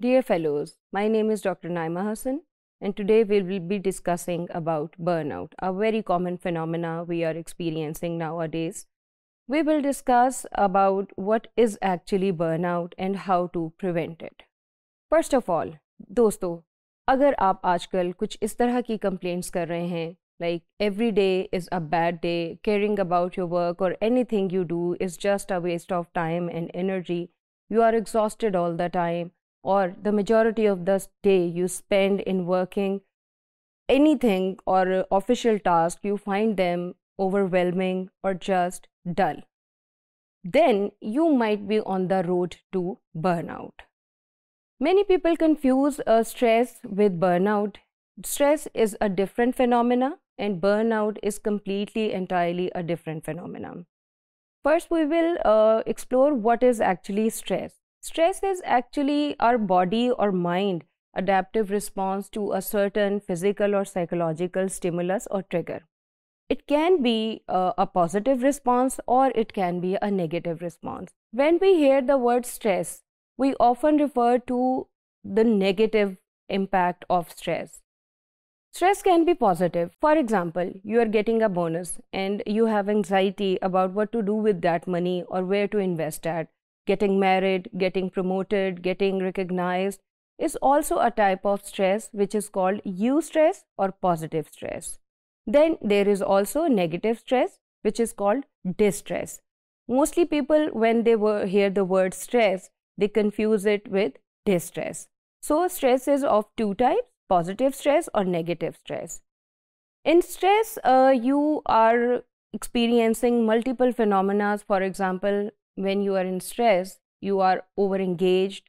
Dear fellows, my name is Dr. Naima Hassan and today we will be discussing about burnout, a very common phenomena we are experiencing nowadays. We will discuss about what is actually burnout and how to prevent it. First of all, दोस्तों अगर आप आजकल कुछ इस तरह की complaints कर रहे हैं like every day is a bad day caring about your work or anything you do is just a waste of time and energy you are exhausted all the time or the majority of the day you spend in working anything or official task, you find them overwhelming or just dull. Then you might be on the road to burnout. Many people confuse uh, stress with burnout. Stress is a different phenomena and burnout is completely entirely a different phenomenon. First, we will uh, explore what is actually stress. Stress is actually our body or mind adaptive response to a certain physical or psychological stimulus or trigger. It can be uh, a positive response or it can be a negative response. When we hear the word stress, we often refer to the negative impact of stress. Stress can be positive. For example, you are getting a bonus and you have anxiety about what to do with that money or where to invest at getting married, getting promoted, getting recognized is also a type of stress which is called eustress or positive stress. Then there is also negative stress which is called distress. Mostly people when they were, hear the word stress, they confuse it with distress. So stress is of two types, positive stress or negative stress. In stress, uh, you are experiencing multiple phenomena, for example, when you are in stress, you are over engaged,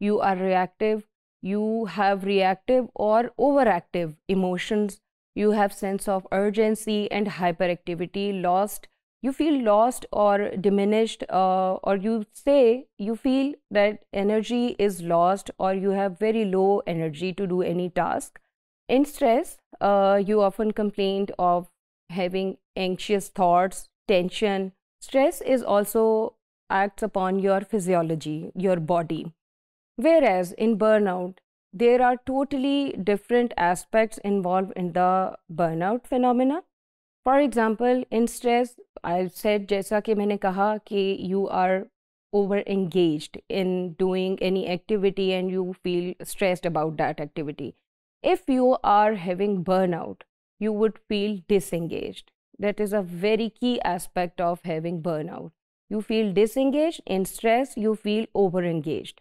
you are reactive, you have reactive or overactive emotions, you have sense of urgency and hyperactivity, lost, you feel lost or diminished, uh, or you say you feel that energy is lost or you have very low energy to do any task. In stress, uh, you often complain of having anxious thoughts, tension. Stress is also acts upon your physiology, your body. Whereas in burnout, there are totally different aspects involved in the burnout phenomena. For example, in stress, I said, जैसा कि मैंने कहा कि you are over engaged in doing any activity and you feel stressed about that activity. If you are having burnout, you would feel disengaged. That is a very key aspect of having burnout. You feel disengaged, in stress, you feel overengaged.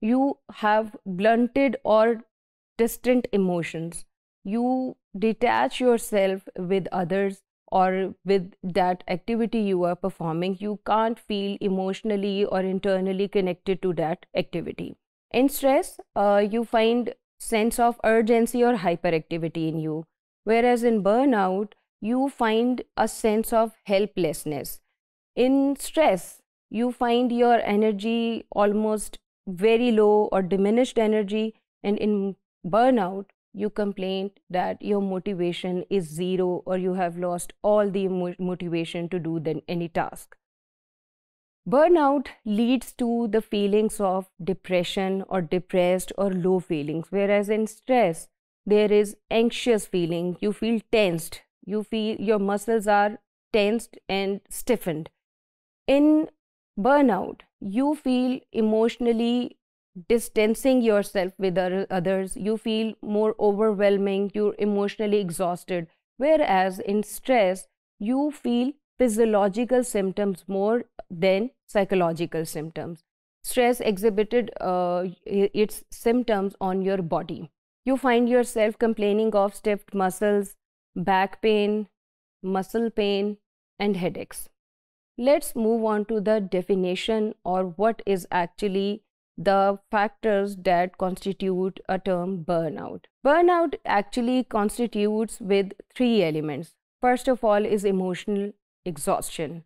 You have blunted or distant emotions. You detach yourself with others or with that activity you are performing. You can't feel emotionally or internally connected to that activity. In stress, uh, you find sense of urgency or hyperactivity in you. Whereas in burnout, you find a sense of helplessness in stress, you find your energy almost very low or diminished energy, and in burnout, you complain that your motivation is zero or you have lost all the motivation to do then any task. Burnout leads to the feelings of depression or depressed or low feelings, whereas in stress, there is anxious feeling, you feel tensed, you feel your muscles are tensed and stiffened in burnout, you feel emotionally distancing yourself with others, you feel more overwhelming, you're emotionally exhausted. Whereas in stress, you feel physiological symptoms more than psychological symptoms. Stress exhibited uh, its symptoms on your body. You find yourself complaining of stiff muscles, back pain, muscle pain, and headaches. Let's move on to the definition or what is actually the factors that constitute a term burnout. Burnout actually constitutes with three elements. First of all is emotional exhaustion.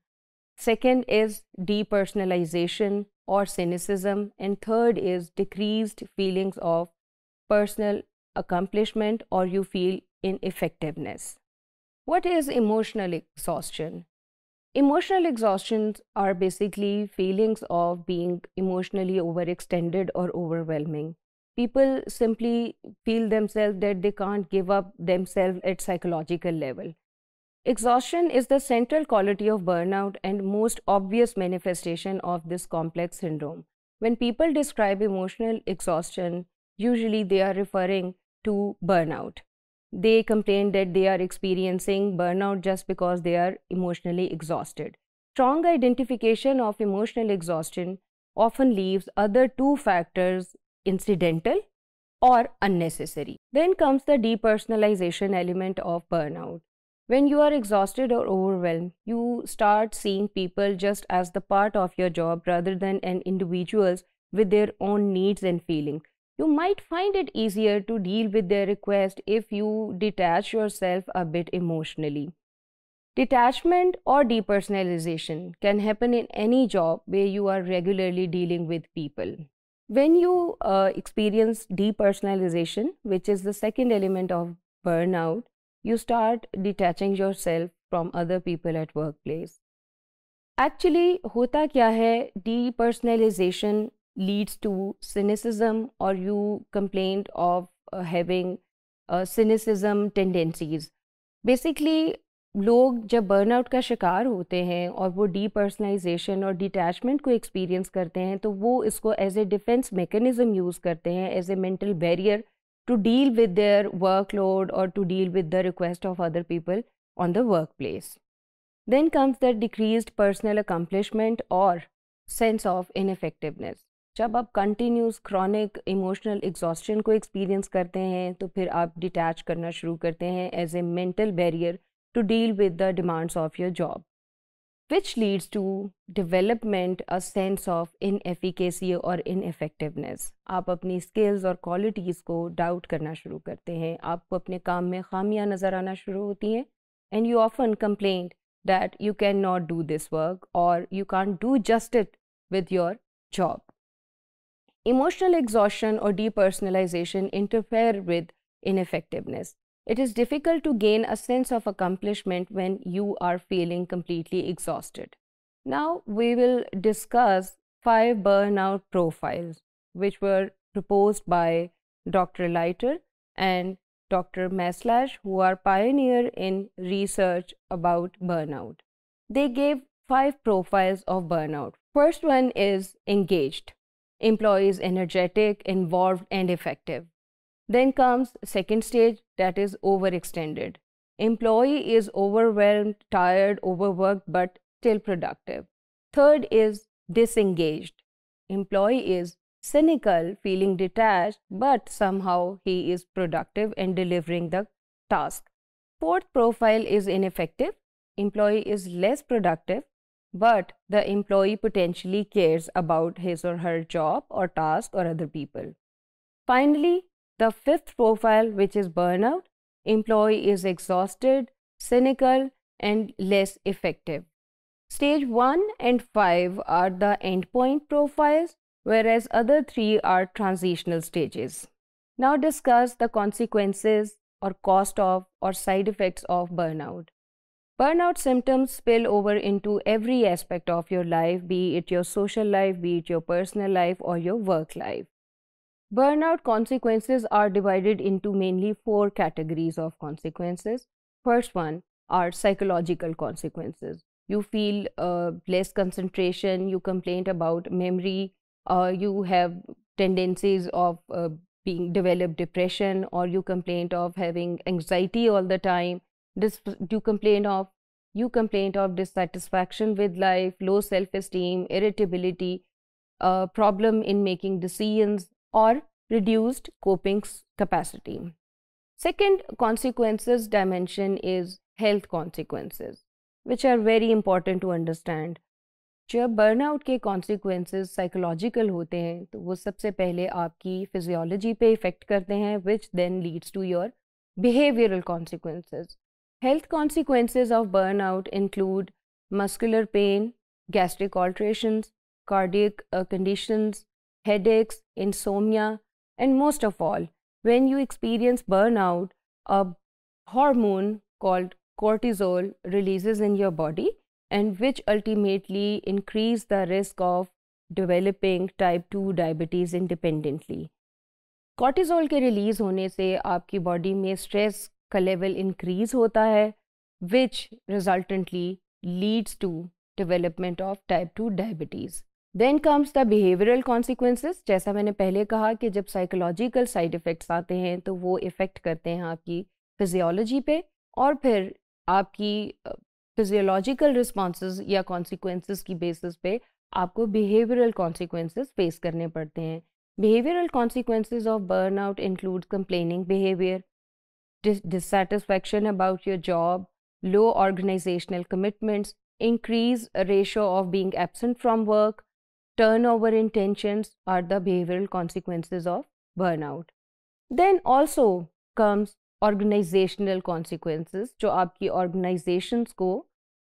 Second is depersonalization or cynicism. And third is decreased feelings of personal accomplishment or you feel ineffectiveness. What is emotional exhaustion? Emotional exhaustions are basically feelings of being emotionally overextended or overwhelming. People simply feel themselves that they can't give up themselves at psychological level. Exhaustion is the central quality of burnout and most obvious manifestation of this complex syndrome. When people describe emotional exhaustion, usually they are referring to burnout they complain that they are experiencing burnout just because they are emotionally exhausted. Strong identification of emotional exhaustion often leaves other two factors incidental or unnecessary. Then comes the depersonalization element of burnout. When you are exhausted or overwhelmed, you start seeing people just as the part of your job rather than an individuals with their own needs and feelings you might find it easier to deal with their request if you detach yourself a bit emotionally. Detachment or depersonalization can happen in any job where you are regularly dealing with people. When you uh, experience depersonalization, which is the second element of burnout, you start detaching yourself from other people at workplace. Actually, hota kya hai? Depersonalization leads to cynicism or you complained of uh, having uh, cynicism tendencies. Basically, लोग जब burnout का शिकार होते हैं और वो depersonalisation और detachment को एक्सपीरियंस करते हैं तो वो इसको as a defence mechanism use करते हैं as a mental barrier to deal with their workload और to deal with the request of other people on the workplace. Then comes the decreased personal accomplishment or sense of ineffectiveness. जब आप continuous chronic emotional exhaustion को experience करते हैं तो फिर आप detach करना शुरू करते हैं as a mental barrier to deal with the demands of your job which leads to development a sense of inefficacy और इन इफेक्टिवनेस आप अपनी स्किल्स और क्वालिटीज़ को डाउट करना शुरू करते हैं आपको अपने काम में खामियाँ नज़र आना शुरू होती हैं and you often complain that you can not do this work और you can do just it with your job Emotional exhaustion or depersonalization interfere with ineffectiveness. It is difficult to gain a sense of accomplishment when you are feeling completely exhausted. Now we will discuss five burnout profiles which were proposed by Dr. Leiter and Dr. Maslash who are pioneer in research about burnout. They gave five profiles of burnout. First one is engaged employees energetic, involved, and effective. Then comes second stage that is overextended. Employee is overwhelmed, tired, overworked, but still productive. Third is disengaged. Employee is cynical, feeling detached, but somehow he is productive in delivering the task. Fourth profile is ineffective. Employee is less productive, but the employee potentially cares about his or her job or task or other people. Finally, the fifth profile, which is burnout, employee is exhausted, cynical, and less effective. Stage 1 and 5 are the endpoint profiles, whereas other three are transitional stages. Now discuss the consequences or cost of or side effects of burnout. Burnout symptoms spill over into every aspect of your life, be it your social life, be it your personal life, or your work life. Burnout consequences are divided into mainly four categories of consequences. First one are psychological consequences. You feel uh, less concentration, you complain about memory, uh, you have tendencies of uh, being developed depression, or you complain of having anxiety all the time dis you complain of you complain of dissatisfaction with life, low self-esteem, irritability, uh, problem in making decisions, or reduced coping capacity. Second consequences dimension is health consequences, which are very important to understand. जब burnout के consequences psychological होते हैं तो वो सबसे पहले आपकी physiology पे इफ़ेक्ट करते हैं which then leads to your behavioural Health consequences of burnout include muscular pain, gastric alterations, cardiac uh, conditions, headaches, insomnia, and most of all, when you experience burnout, a hormone called cortisol releases in your body and which ultimately increase the risk of developing type 2 diabetes independently. cortisol के release होने से आपकी body में stress का level increase होता है which resultantly leads to development of type two diabetes then comes the behavioural consequence जैसा मैंने पहले कहा कि जब साइकोलॉजिकल साइड इफ़ेक्ट्स आते हैं तो वो इफ़ेक्ट करते हैं आपकी फिजियोलॉजी पे और फिर आपकी फिजियोलॉजिकल रिस्पॉन्स या कॉन्सिक्वेंस की बेसिस पे आपको बिहेवियरल कॉन्सिक्वेंस फेस करने पड़ते हैं behavioural consequences of burn out include complaining behaviour dis dissatisfaction about your job, low organizational commitments, increased ratio of being absent from work, turnover intentions are the behavioral consequences of burnout. Then also comes organizational consequences which आपकी organizations go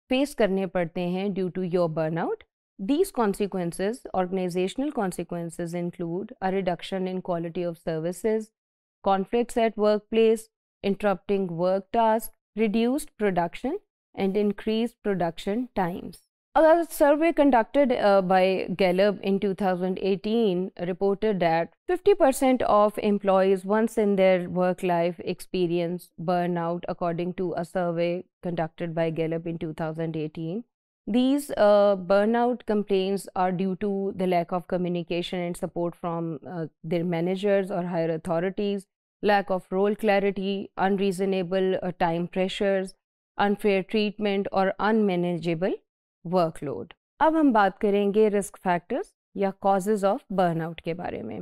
face करने पड़ते due to your burnout. These consequences, organizational consequences include a reduction in quality of services, conflicts at workplace, interrupting work tasks, reduced production, and increased production times. A survey conducted uh, by Gallup in 2018 reported that 50% of employees once in their work life experience burnout according to a survey conducted by Gallup in 2018. These uh, burnout complaints are due to the lack of communication and support from uh, their managers or higher authorities, lack of role clarity, unreasonable uh, time pressures, unfair treatment or unmanageable workload. अब हम बात करेंगे risk factors या causes of burnout के बारे में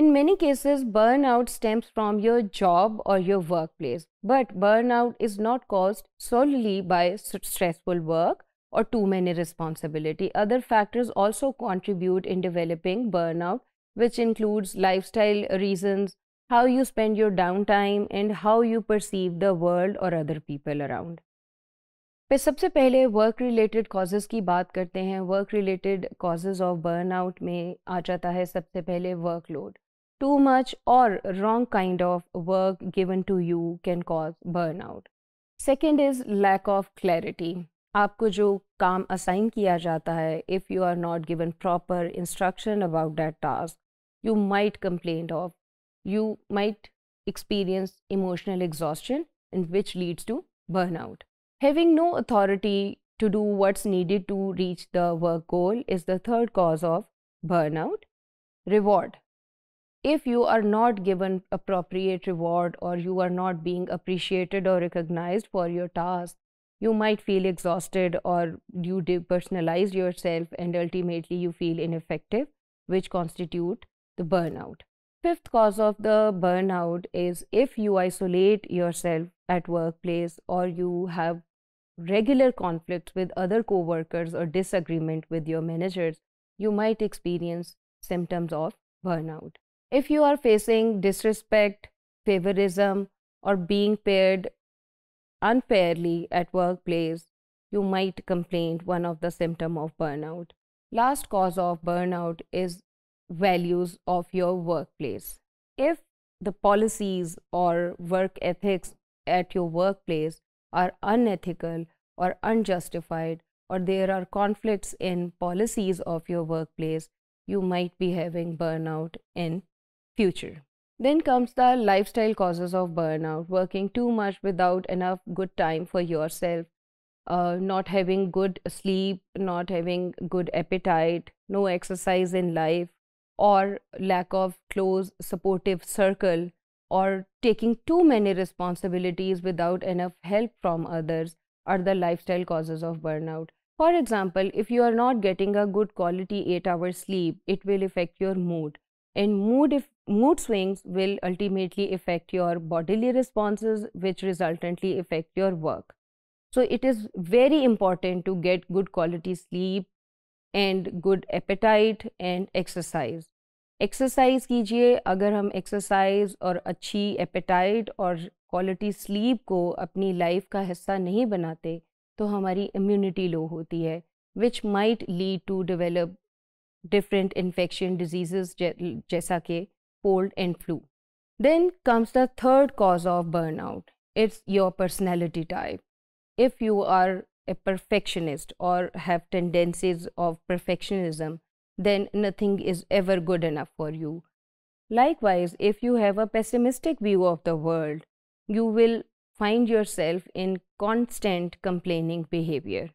In many cases, burnout stems from your job or your workplace, but burnout is not caused solely by stressful work or too many responsibility. Other factors also contribute in developing burnout, which includes lifestyle reasons, how you spend your downtime and how you perceive the world or other people around. फिर सबसे पहले work related causes की बात करते हैं work related causes of burn out में आ जाता है सबसे पहले वर्क लोड टू मच और wrong kind of work given to you can cause burn out second is lack of clarity आपको जो काम असाइन किया जाता है if you are not given proper instruction about that task you might complaint of you might experience emotional exhaustion and which leads to burnout. Having no authority to do what's needed to reach the work goal is the third cause of burnout. Reward. If you are not given appropriate reward or you are not being appreciated or recognized for your task, you might feel exhausted or you depersonalize yourself and ultimately you feel ineffective, which constitute the burnout. Fifth cause of the burnout is if you isolate yourself at workplace or you have regular conflict with other co-workers or disagreement with your managers, you might experience symptoms of burnout. If you are facing disrespect, favorism, or being paired unfairly at workplace, you might complain one of the symptom of burnout. Last cause of burnout is values of your workplace. If the policies or work ethics at your workplace are unethical or unjustified, or there are conflicts in policies of your workplace, you might be having burnout in future. Then comes the lifestyle causes of burnout, working too much without enough good time for yourself, uh, not having good sleep, not having good appetite, no exercise in life, or lack of close supportive circle or taking too many responsibilities without enough help from others are the lifestyle causes of burnout. For example, if you are not getting a good quality 8 hour sleep, it will affect your mood. And mood, if, mood swings will ultimately affect your bodily responses, which resultantly affect your work. So, it is very important to get good quality sleep and good appetite and exercise. Exercise कीजिए अगर हम exercise और अच्छी apatite और quality sleep को अपनी life का हिस्सा नहीं बनाते तो हमारी इम्यूनिटी लो होती है which might lead to develop different infection diseases जैसा कि cold and flu then comes the third cause of burn out it's your personality type if you are a perfectionist और have tendencies of perfectionism then nothing is ever good enough for you. Likewise, if you have a pessimistic view of the world, you will find yourself in constant complaining behavior.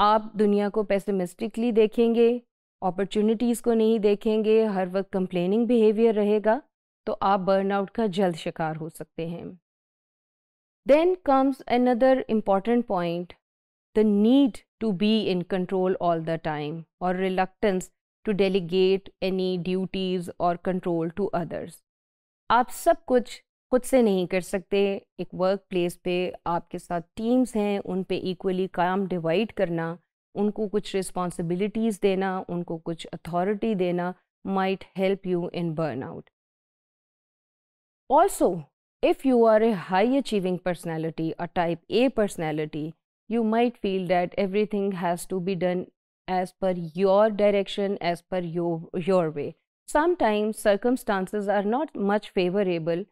आप दुनिया को पेसिमिस्टिकली देखेंगे opportunities को नहीं देखेंगे हर वक्त complaining behaviour रहेगा तो आप बर्नआउट का जल्द शिकार हो सकते हैं then comes another important point the need to be in control all the time or reluctance to delegate any duties or control to others. आप सब कुछ खुद से नहीं कर सकते एक वर्क प्लेस पे आपके साथ टीम्स हैं उन पे इक्वली काम डिवाइड करना उनको कुछ रिस्पॉन्सिबिलिटीज़ देना उनको कुछ अथॉरिटी देना might help you in burnout. Also, if you are a high achieving personality, a type A personality, you might feel that everything has to be done as per your direction, as per your, your way. Sometimes circumstances are not much favorable,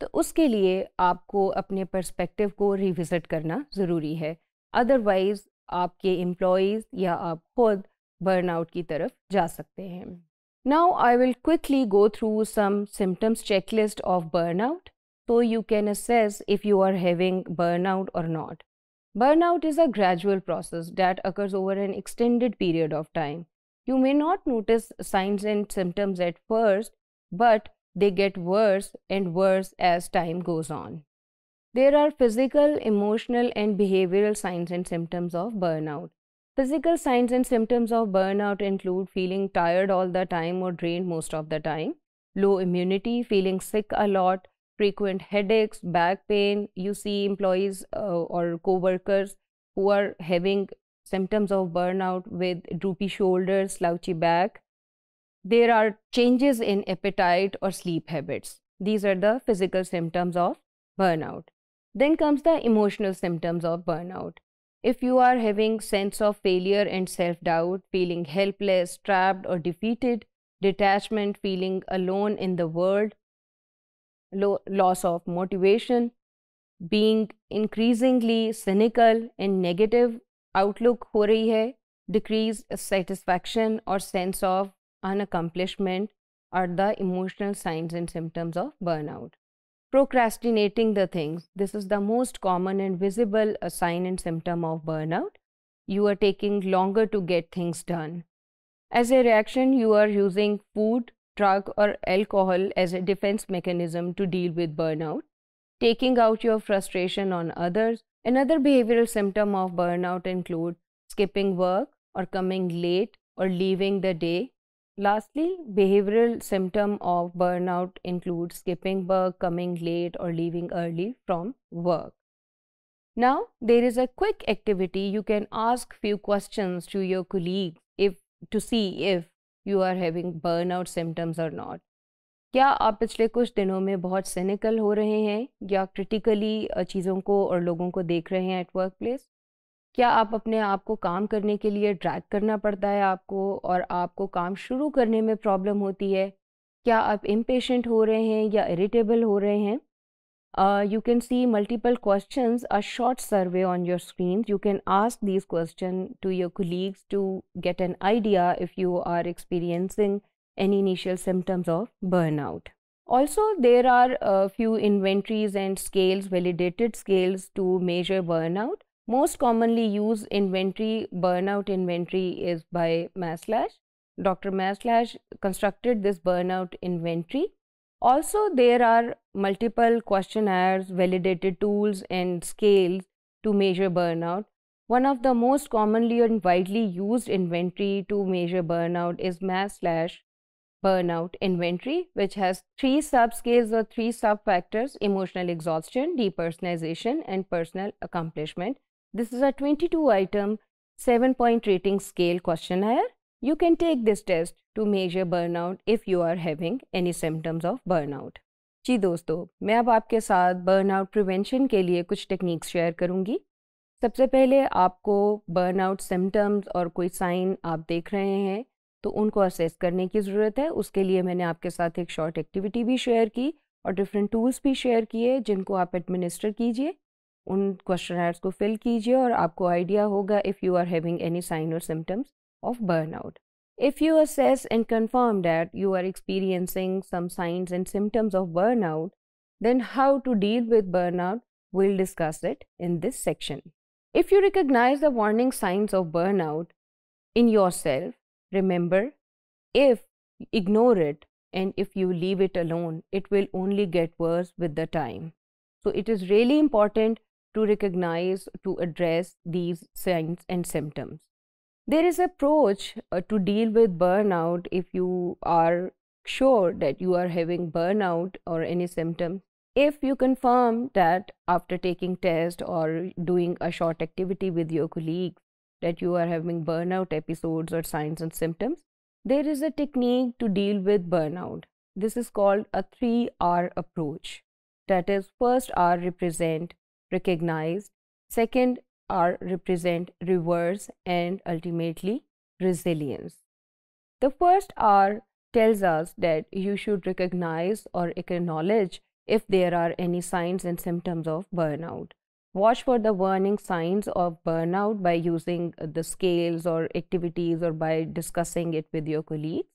तो उसके लिए आपको अपने perspective को revisit करना ज़रूरी है otherwise आपके एम्प्लॉयज़ या आप खुद बर्नआउट की तरफ जा सकते हैं now I will quickly go through some symptoms checklist of burnout so you can assess if you are having burnout or not. Burnout is a gradual process that occurs over an extended period of time. You may not notice signs and symptoms at first, but they get worse and worse as time goes on. There are physical, emotional, and behavioral signs and symptoms of burnout. Physical signs and symptoms of burnout include feeling tired all the time or drained most of the time, low immunity, feeling sick a lot, frequent headaches, back pain. You see employees uh, or co-workers who are having symptoms of burnout with droopy shoulders, slouchy back. There are changes in appetite or sleep habits. These are the physical symptoms of burnout. Then comes the emotional symptoms of burnout. If you are having sense of failure and self-doubt, feeling helpless, trapped or defeated, detachment, feeling alone in the world, lo loss of motivation, being increasingly cynical and negative outlook ho rahi hai, decreased satisfaction or sense of unaccomplishment are the emotional signs and symptoms of burnout. Procrastinating the things. This is the most common and visible uh, sign and symptom of burnout. You are taking longer to get things done. As a reaction, you are using food, drug or alcohol as a defense mechanism to deal with burnout, taking out your frustration on others. Another behavioral symptom of burnout include skipping work or coming late or leaving the day. Lastly, behavioral symptom of burnout include skipping work, coming late or leaving early from work. Now, there is a quick activity you can ask few questions to your colleagues if to see if you are having burn out symptoms और not क्या आप पिछले कुछ दिनों में बहुत cynical हो रहे हैं या क्रिटिकली चीज़ों को और लोगों को देख रहे हैं एट वर्क प्लेस क्या आप अपने आप को काम करने के लिए ड्रैग करना पड़ता है आपको और आपको काम शुरू करने में प्रॉब्लम होती है क्या आप इम्पेशेंट हो रहे हैं या इरिटेबल हो रहे हैं uh, you can see multiple questions, a short survey on your screen. You can ask these questions to your colleagues to get an idea if you are experiencing any initial symptoms of burnout. Also, there are a few inventories and scales, validated scales to measure burnout. Most commonly used inventory, burnout inventory is by Maslash. Dr. Maslash constructed this burnout inventory also, there are multiple questionnaires, validated tools, and scales to measure burnout. One of the most commonly and widely used inventory to measure burnout is mass burnout inventory, which has three subscales or three subfactors: emotional exhaustion, depersonalization, and personal accomplishment. This is a 22 item, 7 point rating scale questionnaire You can take this test to measure burnout if you are having any symptoms of burnout. जी दोस्तों मैं अब आपके साथ burnout prevention के लिए कुछ techniques share करूंगी सबसे पहले आपको बर्नआउट सिम्टम्स और कोई साइन आप देख रहे हैं तो उनको असेस करने की ज़रूरत है उसके लिए मैंने आपके साथ एक शॉर्ट एक्टिविटी भी शेयर की और डिफरेंट टूल्स भी शेयर किए जिनको आप एडमिनिस्टर कीजिए उन क्वेश्चन को फिल कीजिए और आपको आइडिया होगा if you are having any sign और symptoms of burnout. If you assess and confirm that you are experiencing some signs and symptoms of burnout, then how to deal with burnout, we'll discuss it in this section. If you recognize the warning signs of burnout in yourself, remember if you ignore it and if you leave it alone, it will only get worse with the time. So it is really important to recognize, to address these signs and symptoms there is approach uh, to deal with burnout if you are sure that you are having burnout or any symptom if you confirm that after taking test or doing a short activity with your colleagues that you are having burnout episodes or signs and symptoms there is a technique to deal with burnout this is called a 3 r approach that is first r represent recognize second are represent reverse and ultimately resilience. The first R tells us that you should recognize or acknowledge if there are any signs and symptoms of burnout. Watch for the warning signs of burnout by using the scales or activities or by discussing it with your colleagues.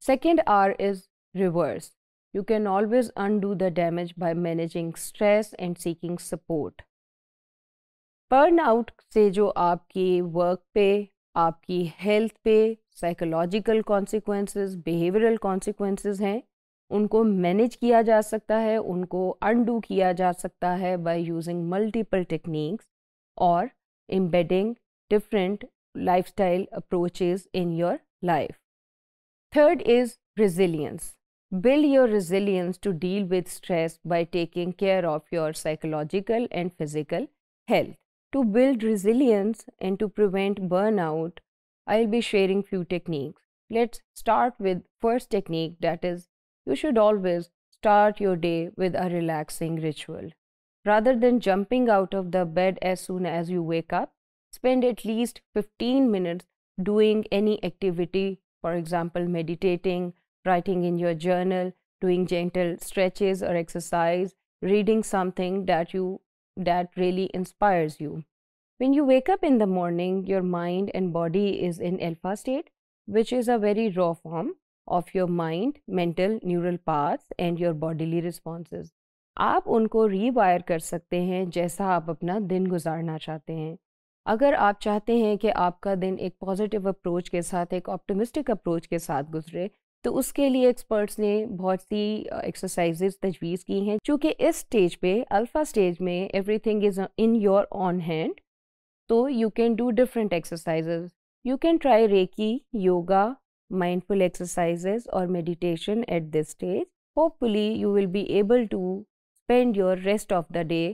Second R is reverse. You can always undo the damage by managing stress and seeking support. Burnout से जो आपके work पे आपकी health पे psychological consequence behavioural consequence हैं उनको manage किया जा सकता है उनको अनडू किया जा सकता है बाय यूजिंग मल्टीपल टेक्निक्स और embedding different lifestyle approaches in your life third is resilience build your resilience to deal with stress by taking care of your psychological and physical health To build resilience and to prevent burnout, I'll be sharing few techniques. Let's start with first technique that is you should always start your day with a relaxing ritual. Rather than jumping out of the bed as soon as you wake up, spend at least 15 minutes doing any activity, for example, meditating, writing in your journal, doing gentle stretches or exercise, reading something that you that really inspires you. When you wake up in the morning, your mind and body is in alpha state, which is a very raw form of your mind, mental, neural paths and your bodily responses. आप उनको रीवायर कर सकते हैं जैसा आप अपना दिन गुजारना चाहते हैं अगर आप चाहते हैं कि आपका दिन एक पॉजिटिव अप्रोच के साथ एक ऑप्टिमिस्टिक अप्रोच के साथ गुजरे तो उसके लिए एक्सपर्ट्स ने बहुत सी एक्सरसाइजेज तजवीज़ की हैं चूँकि इस स्टेज पे अल्फ़ा स्टेज में everything is in your own hand तो you can do different exercises you can try reiki yoga mindful exercises और meditation at this stage hopefully you will be able to spend your rest of the day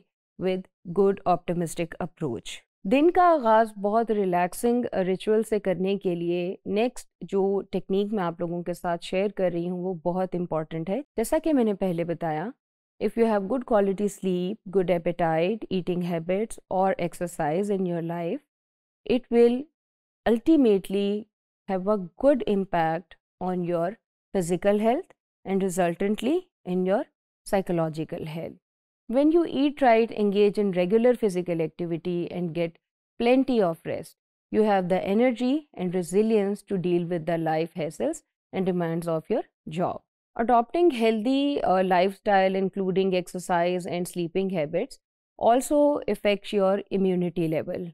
with good optimistic approach दिन का आगाज़ बहुत relaxing ritual से करने के लिए next जो टेक्निक मैं आप लोगों के साथ शेयर कर रही हूँ वो बहुत इंपॉर्टेंट है जैसा कि मैंने पहले बताया if you have good quality sleep good appetite eating habits और exercise in your life it will ultimately have a good impact on your physical health and resultantly in your psychological health. When you eat right, engage in regular physical activity, and get plenty of rest, you have the energy and resilience to deal with the life hassles and demands of your job. Adopting healthy uh, lifestyle, including exercise and sleeping habits, also affects your immunity level.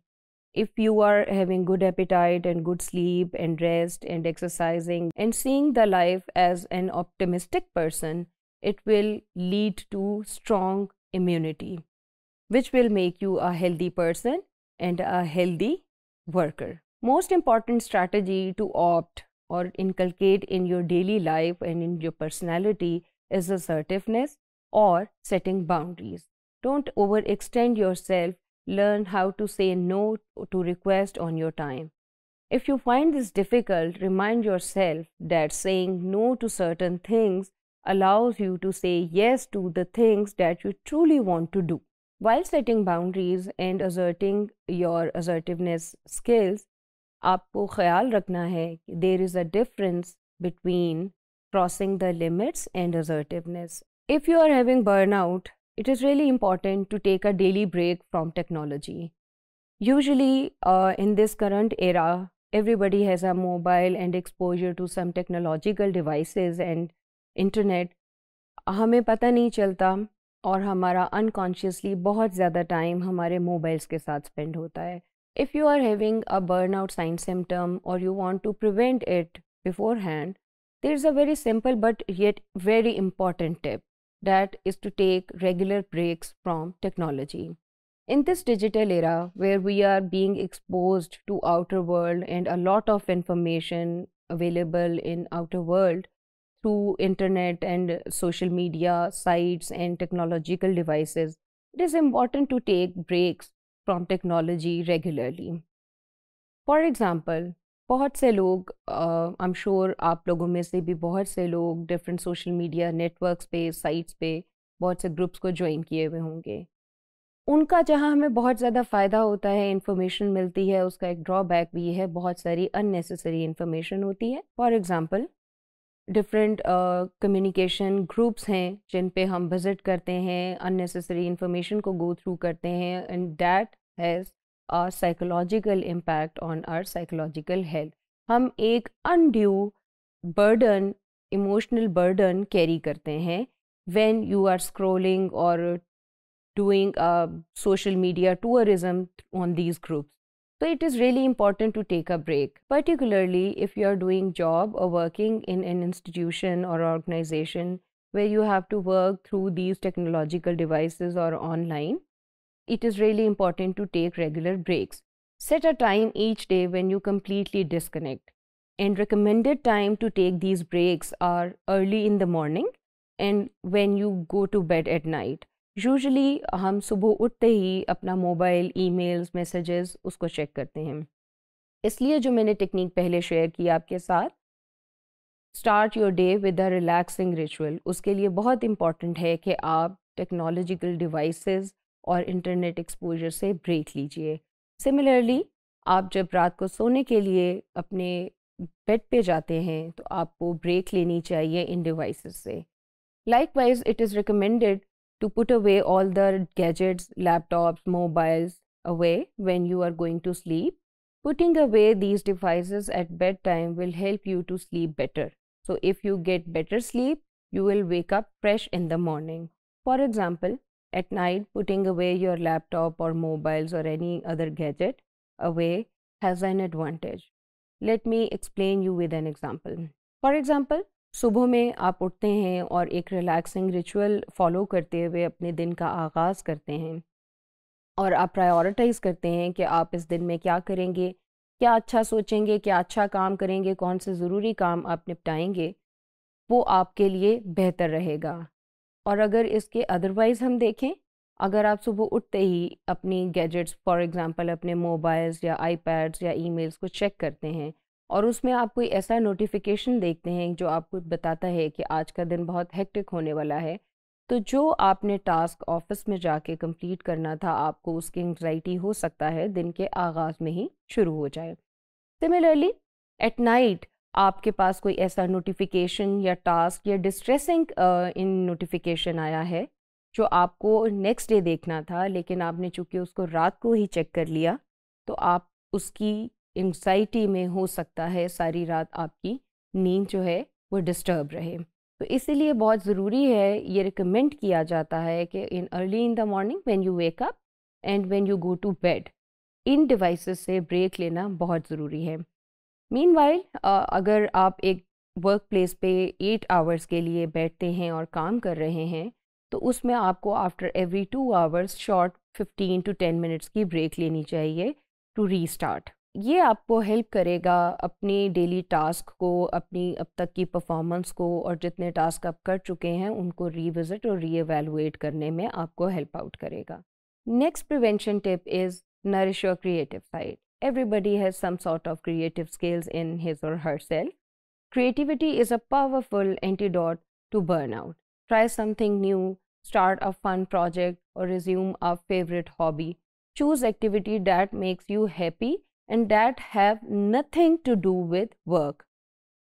If you are having good appetite and good sleep and rest and exercising and seeing the life as an optimistic person, it will lead to strong immunity, which will make you a healthy person and a healthy worker. Most important strategy to opt or inculcate in your daily life and in your personality is assertiveness or setting boundaries. Don't overextend yourself. Learn how to say no to request on your time. If you find this difficult, remind yourself that saying no to certain things allows you to say yes to the things that you truly want to do. While setting boundaries and asserting your assertiveness skills, आपको ख्याल रखना है कि there is a difference between crossing the assertiveness. If you are having burnout, it is really important to take a daily break from technology. Usually, uh, in this current era, everybody has a mobile and exposure to some technological devices and internet हमें पता नहीं चलता और हमारा unconsciously बहुत ज़्यादा time हमारे mobiles के साथ स्पेंड होता है if you are having a burn out sign symptom और you want to prevent it beforehand there is a very simple but yet very important tip that is to take regular breaks from technology. In this digital era where we are being exposed to outer world and a lot of information available in outer world, to internet and social media sites and technological devices, it is important to take breaks from technology regularly. For example, बहुत से लोग I am sure आप लोगों में से भी बहुत से लोग डिफरेंट सोशल मीडिया नेटवर्क्स पे साइट्स पे बहुत से ग्रुप्स को ज्वाइन किए हुए होंगे उनका जहाँ हमें बहुत ज़्यादा फ़ायदा होता है इन्फॉर्मेशन मिलती है उसका एक ड्रॉबैक भी है बहुत सारी अननेसेसरी इन्फॉर्मेशन होती है for example different communication groups हैं जिन पे हम विज़िट करते हैं अननेसेसरी इंफॉर्मेशन को गो थ्रू करते हैं and that has a psychological impact on our psychological health हम एक undue burden emotional burden carry करते हैं व्हेन यू आर स्क्रोलिंग और doing social media tourism on these groups So it is really important to take a break, particularly if you are doing job or working in an institution or organization where you have to work through these technological devices or online. It is really important to take regular breaks. Set a time each day when you completely disconnect. And recommended time to take these breaks are early in the morning and when you go to bed at night. Usually हम सुबह उठते ही अपना mobile emails messages उसको check करते हैं इसलिए जो मैंने टेक्निक पहले शेयर की आपके साथ start your day with a relaxing ritual उसके लिए बहुत इम्पॉर्टेंट है कि आप टेक्नोलॉजिकल डिवाइसेस और इंटरनेट एक्सपोजर से ब्रेक लीजिए सिमिलरली आप जब रात को सोने के लिए अपने बेड पे जाते हैं तो आपको ब्रेक लेनी चाहिए इन डिवाइसेस से likewise it is recommended to put away all the gadgets, laptops, mobiles away when you are going to sleep. Putting away these devices at bedtime will help you to sleep better. So, if you get better sleep, you will wake up fresh in the morning. For example, at night, putting away your laptop or mobiles or any other gadget away has an advantage. Let me explain you with an example. For example, सुबह में आप उठते हैं और एक relaxing ritual follow करते हुए अपने दिन का आगाज़ करते हैं और आप प्रायोरिटाइज़ करते हैं कि आप इस दिन में क्या करेंगे क्या अच्छा सोचेंगे क्या अच्छा काम करेंगे कौन से ज़रूरी काम आप निपटाएंगे वो आपके लिए बेहतर रहेगा और अगर इसके अदरवाइज़ हम देखें अगर आप सुबह उठते ही अपनी गैजेट्स फॉर एग्ज़ाम्पल अपने मोबाइल्स या आईपैड्स या ईमेल्स को चेक करते हैं और उसमें आप कोई ऐसा नोटिफिकेशन देखते हैं जो आपको बताता है कि आज का दिन बहुत हेक्टिक होने वाला है तो जो आपने टास्क ऑफिस में जाके कंप्लीट करना था आपको उसकी एंगजाइटी हो सकता है दिन के आगाज़ में ही शुरू हो जाए सिमिलरली एट नाइट आपके पास कोई ऐसा नोटिफिकेशन या टास्क या डिस्ट्रेसिंग इन नोटिफिकेशन आया है जो आपको नेक्स्ट डे देखना था लेकिन आपने चूंकि उसको रात को ही चेक कर लिया तो आप उसकी एंगजाइटी में हो सकता है सारी रात आपकी नींद जो है वो डिस्टर्ब रहे तो इसीलिए बहुत ज़रूरी है ये रिकमेंड किया जाता है कि in early in the morning when you wake up and when you go to bed इन डिवाइसेस से ब्रेक लेना बहुत ज़रूरी है मीन अगर आप एक वर्क प्लेस पे एट आवर्स के लिए बैठते हैं और काम कर रहे हैं तो उसमें आपको after every two hours short fifteen to ten minutes की ब्रेक लेनी चाहिए टू रीस्टार्ट ये आपको हेल्प करेगा अपने डेली टास्क को अपनी अब तक की परफॉर्मेंस को और जितने टास्क आप कर चुके हैं उनको रिविज़िट और री एवेलुएट करने में आपको हेल्प आउट करेगा next prevention tip is nourish your creative side everybody has some sort of creative skills in his और herself creativity is a powerful antidote to burn out try something new start a fun project और resume a favourite hobby choose activity that makes you happy and that have nothing to do with work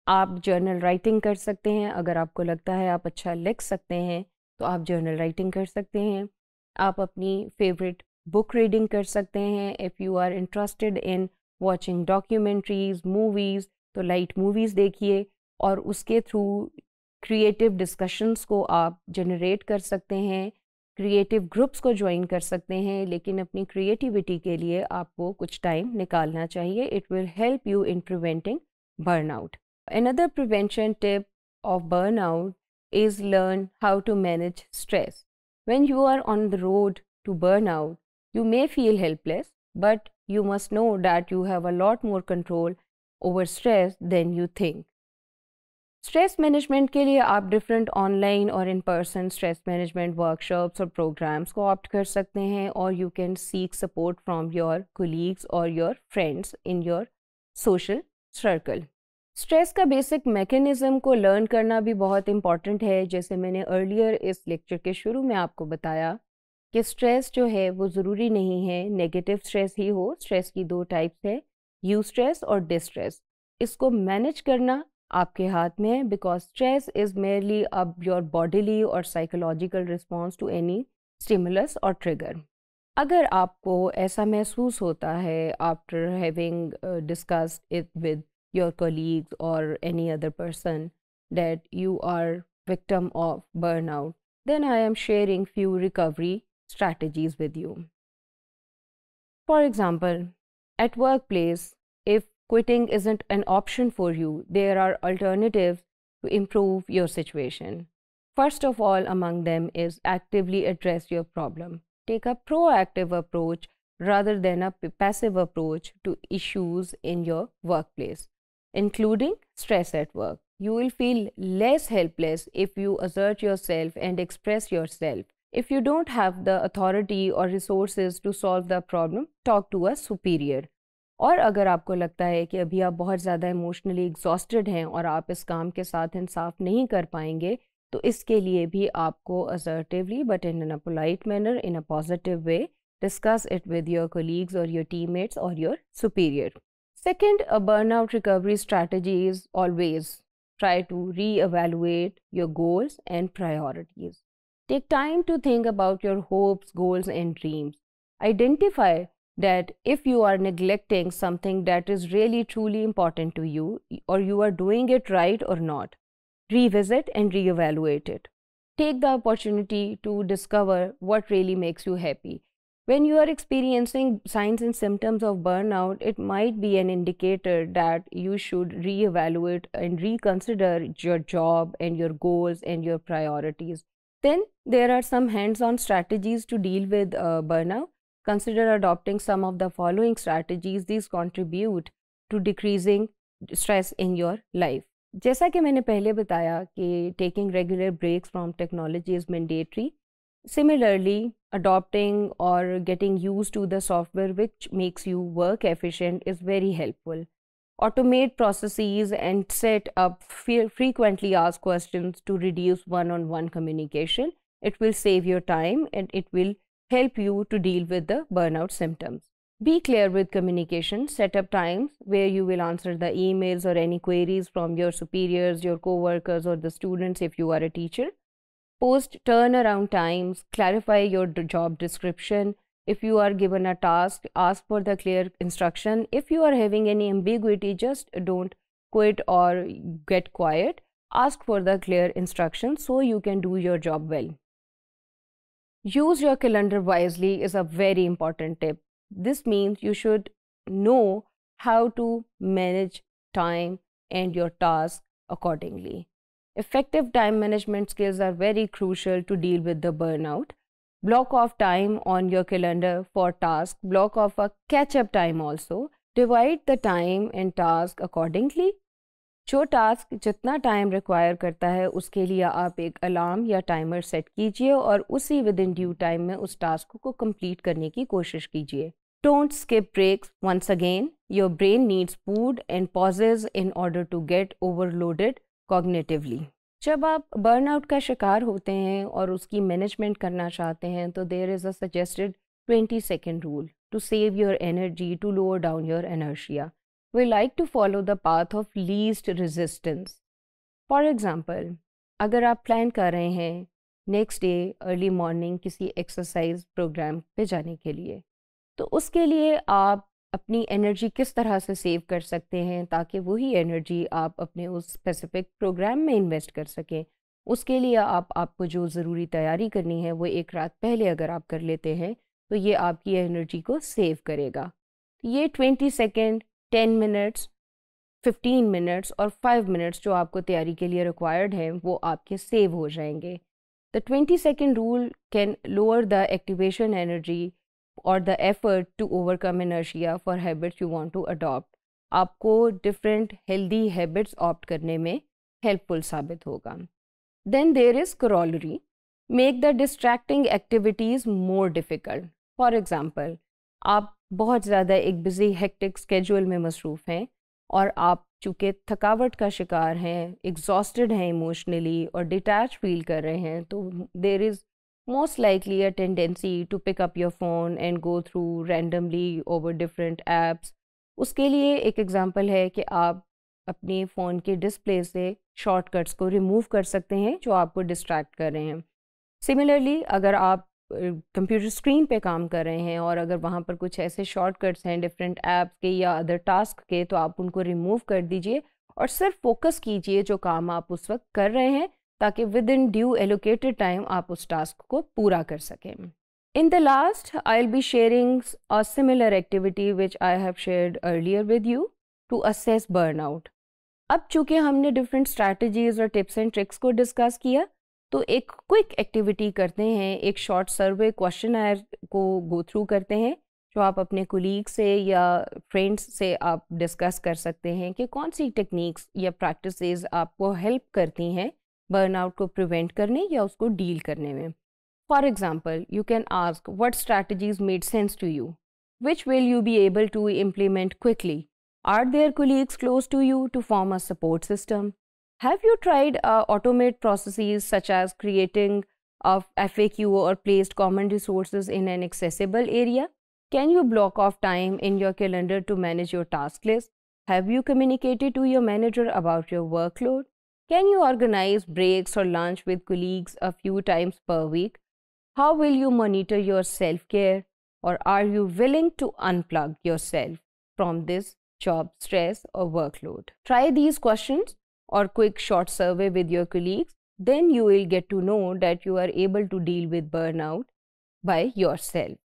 आप journal writing कर सकते हैं अगर आपको लगता है आप अच्छा लिख सकते हैं तो आप जर्नल राइटिंग कर सकते हैं आप अपनी फेवरेट बुक रीडिंग कर सकते हैं if you are interested in watching documentaries movies तो लाइट मूवीज़ देखिए और उसके थ्रू क्रिएटिव डिस्कशंस को आप जनरेट कर सकते हैं क्रिएटिव ग्रुप्स को ज्वाइन कर सकते हैं लेकिन अपनी क्रिएटिविटी के लिए आपको कुछ टाइम निकालना चाहिए it will help you in preventing burn burnout another prevention tip of burn out is learn how to manage stress when you are on the road to burn out you may feel helpless but you must know that you have a lot more control over stress than you think stress management के लिए आप different online और in person stress management workshops और programmes को opt कर सकते हैं और you can seek support from your colleagues और your friends in your social circle stress का बेसिक मेकेनिज़्म को लर्न करना भी बहुत इम्पॉर्टेंट है जैसे मैंने अर्लियर इस लेक्चर के शुरू में आपको बताया कि स्ट्रेस जो है वो ज़रूरी नहीं है नेगेटिव स्ट्रेस ही हो स्ट्रेस की दो टाइप्स है यू स्ट्रेस और डिस्ट्रेस इसको मैनेज करना आपके हाथ में है because stress is merely of your bodily और psychological response to any stimulus और ट्रिगर अगर आपको ऐसा महसूस होता है after having discussed it with your colleagues और any other person are victim of burn out then I am sharing few recovery strategies with you for example at workplace quitting isn't an option for you. There are alternatives to improve your situation. First of all, among them is actively address your problem. Take a proactive approach rather than a passive approach to issues in your workplace, including stress at work. You will feel less helpless if you assert yourself and express yourself. If you don't have the authority or resources to solve the problem, talk to a superior और अगर आपको लगता है कि अभी आप बहुत ज़्यादा इमोशनली एग्जॉस्टेड हैं और आप इस काम के साथ इंसाफ नहीं कर पाएंगे तो इसके लिए भी आपको assertively but in a polite manner in a positive way discuss it with your colleagues और योर टीममेट्स और your superior second burn out recovery strategy is always try to reevaluate your goals and priorities take time to think about your hopes goals and dreams identify that if you are neglecting something that is really truly important to you or you are doing it right or not, revisit and reevaluate it. Take the opportunity to discover what really makes you happy. When you are experiencing signs and symptoms of burnout, it might be an indicator that you should reevaluate and reconsider your job and your goals and your priorities. Then there are some hands on strategies to deal with uh, burnout Consider adopting some of the following strategies. These contribute to decreasing stress in your life. जैसा कि मैंने पहले बताया कि taking regular breaks from technology is mandatory. Similarly, adopting or getting used to the software which makes you work efficient is very helpful. Automate processes and set up frequently asked questions to reduce one on one communication. It will save your time and it will help you to deal with the burnout symptoms. Be clear with communication, set up times where you will answer the emails or any queries from your superiors, your co-workers or the students if you are a teacher. Post turnaround times, clarify your job description. If you are given a task, ask for the clear instruction. If you are having any ambiguity, just don't quit or get quiet. Ask for the clear instruction so you can do your job well. Use your calendar wisely is a very important tip. This means you should know how to manage time and your tasks accordingly. Effective time management skills are very crucial to deal with the burnout. Block off time on your calendar for tasks, block off a catch up time also. Divide the time and task accordingly जो task जितना time require करता है उसके लिए आप एक alarm या timer set कीजिए और उसी विद इन ड्यू टाइम में उस टास्क को कंप्लीट करने की कोशिश कीजिए don't skip breaks once again your brain needs food and pauses in order to get overloaded cognitively जब आप बर्नआउट का शिकार होते हैं और उसकी मैनेजमेंट करना चाहते हैं तो there is a suggested twenty second rule to save your energy to lower down your inertia we like to follow the path of least resistance. For example अगर आप प्लान कर रहे हैं next डे अर्ली मॉर्निंग किसी exercise program पे जाने के लिए तो उसके लिए आप अपनी एनर्जी किस तरह से सेव कर सकते हैं ताकि वही एनर्जी आप अपने उस स्पेसिफिक प्रोग्राम में इन्वेस्ट कर सकें उसके लिए आप आपको जो ज़रूरी तैयारी करनी है वो एक रात पहले अगर आप कर लेते हैं तो ये आपकी एनर्जी को सेव करेगा ये twenty second ten minutes fifteen minutes और फाइव मिनट्स जो आपको तैयारी के लिए रिक्वायर्ड हैं वो आपके सेव हो जाएंगे the twenty second rule can lower the activation energy और the effort to overcome inertia for habits you want to adopt आपको डिफरेंट हेल्दी हैबिट्स ऑप्ट करने में हेल्पफुल साबित होगा then there is corollary make the distracting activities more difficult for example आप बहुत ज़्यादा एक बिज़ी हेक्टिक स्केड्यूल में मसरूफ़ हैं और आप चूँकि थकावट का शिकार हैं एग्जॉस्टेड हैं इमोशनली और डिटैच फील कर रहे हैं तो there is most likely a tendency to pick up your phone and go through randomly over different apps. उसके लिए एक एग्ज़ाम्पल है कि आप अपने फ़ोन के डिस्प्ले से शॉर्टकट्स को रिमूव कर सकते हैं जो आपको डिस्ट्रैक्ट कर रहे हैं सिमिलरली अगर आप कंप्यूटर स्क्रीन पे काम कर रहे हैं और अगर वहाँ पर कुछ ऐसे शॉर्टकट्स हैं डिफरेंट ऐप के या अदर टास्क के तो आप उनको रिमूव कर दीजिए और सिर्फ फोकस कीजिए जो काम आप उस वक्त कर रहे हैं ताकि within due allocated time आप उस टास्क को पूरा कर सकें In the last, I'll be sharing a similar activity which I have shared earlier with you to assess burnout. अब चूंकि हमने डिफरेंट स्ट्रैटेजीज और टिप्स एंड ट्रिक्स को डिस्कस किया, तो एक क्विक एक्टिविटी करते हैं एक शॉर्ट सर्वे क्वेश्चन को गो थ्रू करते हैं जो आप अपने कुलीग से या फ्रेंड्स से आप डिस्कस कर सकते हैं कि कौन सी टेक्निक्स या प्रैक्टिसेस आपको हेल्प करती हैं बर्नआउट को प्रिवेंट करने या उसको डील करने में for example you can ask what strategies made sense to you which will you be able to implement quickly are there colleagues close to you to form a support system Have you tried uh, automate processes such as creating a FAQ or placed common resources in an accessible area? Can you block off time in your calendar to manage your task list? Have you communicated to your manager about your workload? Can you organize breaks or lunch with colleagues a few times per week? How will you monitor your self care? Or are you willing to unplug yourself from this job stress or workload? Try these questions or quick short survey with your colleagues, then you will get to know that you are able to deal with burnout by yourself.